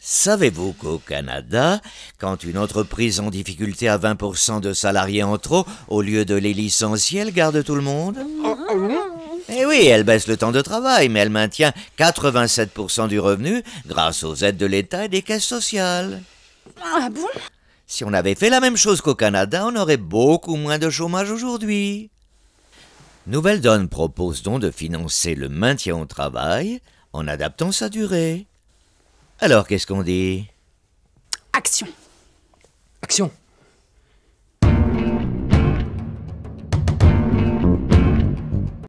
Savez-vous qu'au Canada, quand une entreprise en difficulté a 20% de salariés en trop, au lieu de les licencier, elle garde tout le monde Eh oui, elle baisse le temps de travail, mais elle maintient 87% du revenu grâce aux aides de l'État et des caisses sociales. Ah bon Si on avait fait la même chose qu'au Canada, on aurait beaucoup moins de chômage aujourd'hui. Nouvelle Donne propose donc de financer le maintien au travail en adaptant sa durée. Alors qu'est-ce qu'on dit Action